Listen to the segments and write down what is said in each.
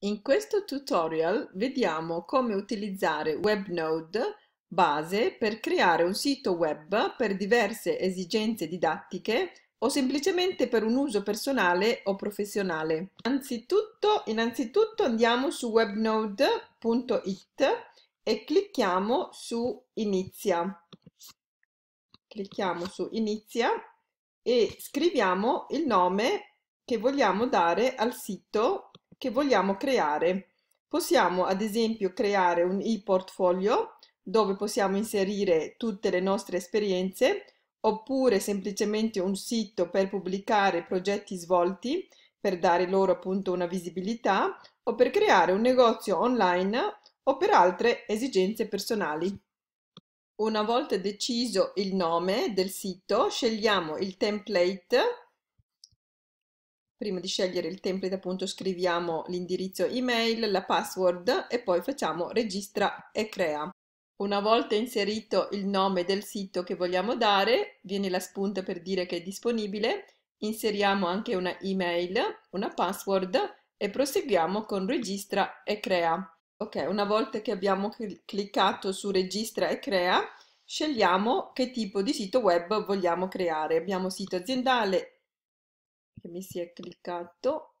In questo tutorial vediamo come utilizzare WebNode base per creare un sito web per diverse esigenze didattiche o semplicemente per un uso personale o professionale. Anzitutto, innanzitutto andiamo su webnode.it e clicchiamo su Inizia. Clicchiamo su Inizia e scriviamo il nome che vogliamo dare al sito che vogliamo creare. Possiamo ad esempio creare un e-portfolio dove possiamo inserire tutte le nostre esperienze oppure semplicemente un sito per pubblicare progetti svolti per dare loro appunto una visibilità o per creare un negozio online o per altre esigenze personali. Una volta deciso il nome del sito, scegliamo il template Prima di scegliere il template appunto scriviamo l'indirizzo email, la password e poi facciamo registra e crea. Una volta inserito il nome del sito che vogliamo dare, viene la spunta per dire che è disponibile, inseriamo anche una email, una password e proseguiamo con registra e crea. Ok, una volta che abbiamo cliccato su registra e crea, scegliamo che tipo di sito web vogliamo creare. Abbiamo sito aziendale, che mi si è cliccato.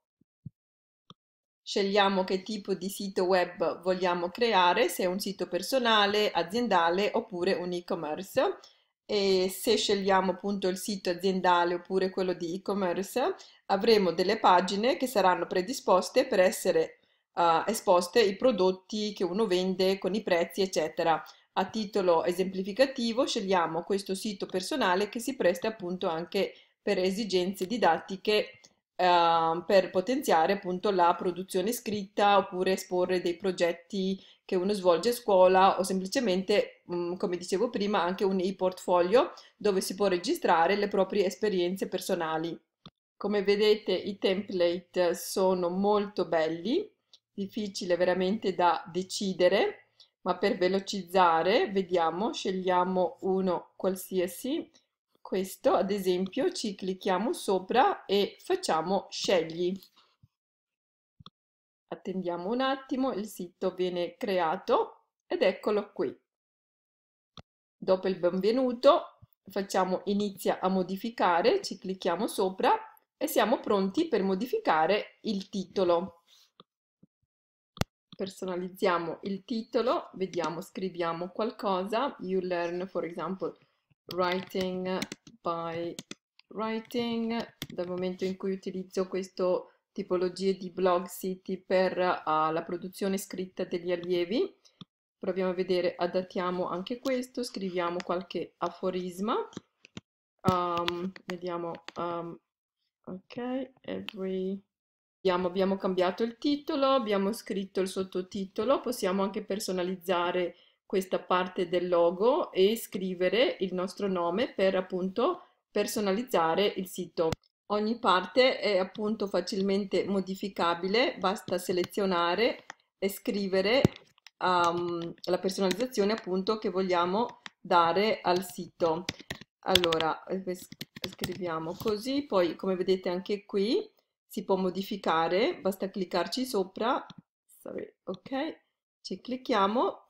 Scegliamo che tipo di sito web vogliamo creare, se è un sito personale, aziendale oppure un e-commerce. E se scegliamo appunto il sito aziendale oppure quello di e-commerce, avremo delle pagine che saranno predisposte per essere uh, esposte i prodotti che uno vende con i prezzi, eccetera. A titolo esemplificativo scegliamo questo sito personale che si presta appunto anche a per esigenze didattiche eh, per potenziare appunto la produzione scritta oppure esporre dei progetti che uno svolge a scuola o semplicemente, mh, mm, come dicevo prima, anche un e-portfolio dove si può registrare le proprie esperienze personali. Come vedete i template sono molto belli, difficile veramente da decidere, ma per velocizzare, vediamo, scegliamo uno qualsiasi questo, ad esempio, ci clicchiamo sopra e facciamo scegli. Attendiamo un attimo, il sito viene creato ed eccolo qui. Dopo il benvenuto facciamo inizia a modificare, ci clicchiamo sopra e siamo pronti per modificare il titolo. Personalizziamo il titolo, vediamo, scriviamo qualcosa, you learn for example writing by writing dal momento in cui utilizzo questo tipologie di blog siti per uh, la produzione scritta degli allievi proviamo a vedere adattiamo anche questo scriviamo qualche aforisma um, vediamo um, ok every abbiamo, abbiamo cambiato il titolo abbiamo scritto il sottotitolo possiamo anche personalizzare questa parte del logo e scrivere il nostro nome per appunto personalizzare il sito. Ogni parte è appunto facilmente modificabile, basta selezionare e scrivere um, la personalizzazione appunto che vogliamo dare al sito. Allora, eh, scriviamo così, poi come vedete anche qui si può modificare, basta cliccarci sopra, ok, ci clicchiamo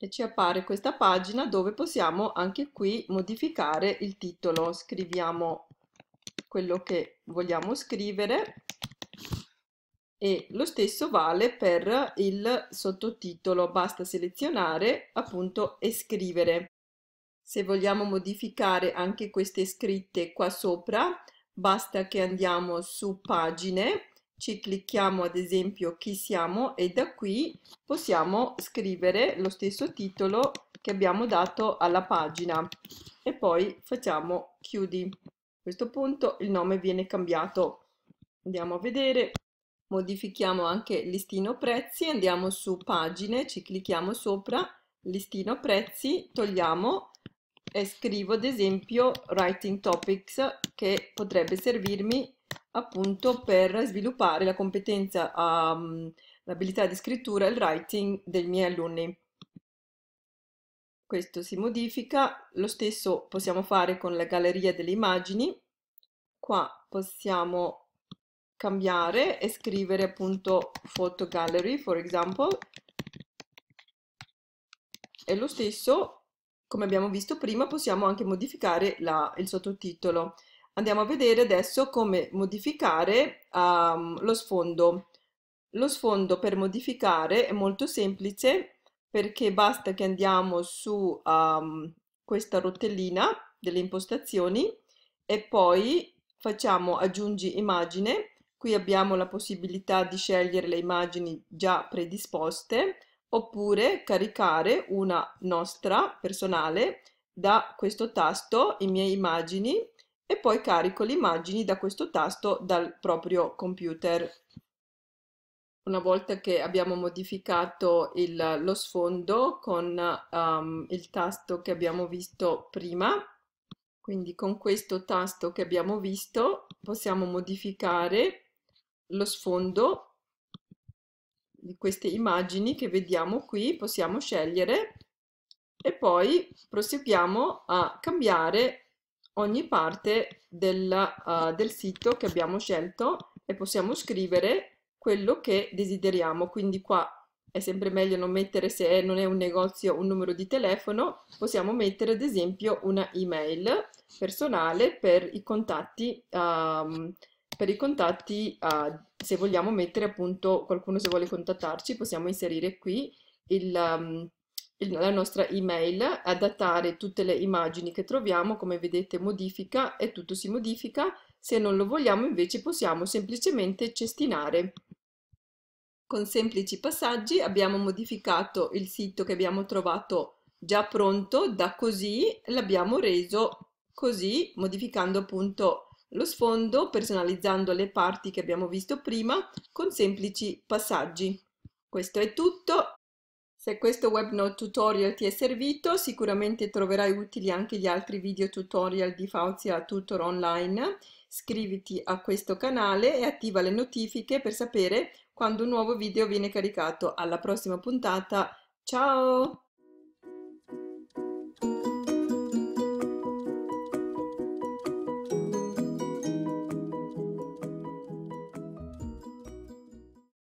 e ci appare questa pagina dove possiamo anche qui modificare il titolo. Scriviamo quello che vogliamo scrivere e lo stesso vale per il sottotitolo. Basta selezionare appunto e scrivere. Se vogliamo modificare anche queste scritte qua sopra, basta che andiamo su pagine ci clicchiamo ad esempio chi siamo e da qui possiamo scrivere lo stesso titolo che abbiamo dato alla pagina e poi facciamo chiudi. A questo punto il nome viene cambiato. Andiamo a vedere, modifichiamo anche listino prezzi, andiamo su pagine, ci clicchiamo sopra, listino prezzi, togliamo e scrivo ad esempio writing topics che potrebbe servirmi appunto per sviluppare la competenza, um, l'abilità di scrittura e il writing dei miei alunni. Questo si modifica, lo stesso possiamo fare con la galleria delle immagini. Qua possiamo cambiare e scrivere appunto photo gallery, for example. E lo stesso, come abbiamo visto prima, possiamo anche modificare la, il sottotitolo. Andiamo a vedere adesso come modificare um, lo sfondo. Lo sfondo per modificare è molto semplice perché basta che andiamo su um, questa rotellina delle impostazioni e poi facciamo aggiungi immagine. Qui abbiamo la possibilità di scegliere le immagini già predisposte oppure caricare una nostra personale da questo tasto, i miei immagini, e poi carico le immagini da questo tasto dal proprio computer. Una volta che abbiamo modificato il, lo sfondo con um, il tasto che abbiamo visto prima, quindi con questo tasto che abbiamo visto possiamo modificare lo sfondo di queste immagini che vediamo qui, possiamo scegliere e poi proseguiamo a cambiare ogni parte del, uh, del sito che abbiamo scelto e possiamo scrivere quello che desideriamo. Quindi qua è sempre meglio non mettere, se non è un negozio, un numero di telefono, possiamo mettere ad esempio una email personale per i contatti, um, per i contatti uh, se vogliamo mettere appunto qualcuno se vuole contattarci, possiamo inserire qui il, um, il, la nostra email, adattare tutte le immagini che troviamo, come vedete modifica e tutto si modifica, se non lo vogliamo invece possiamo semplicemente cestinare. Con semplici passaggi abbiamo modificato il sito che abbiamo trovato già pronto, da così l'abbiamo reso così, modificando appunto lo sfondo, personalizzando le parti che abbiamo visto prima con semplici passaggi. Questo è tutto, se questo webnote tutorial ti è servito, sicuramente troverai utili anche gli altri video tutorial di Fauzia Tutor Online. Iscriviti a questo canale e attiva le notifiche per sapere quando un nuovo video viene caricato. Alla prossima puntata, ciao!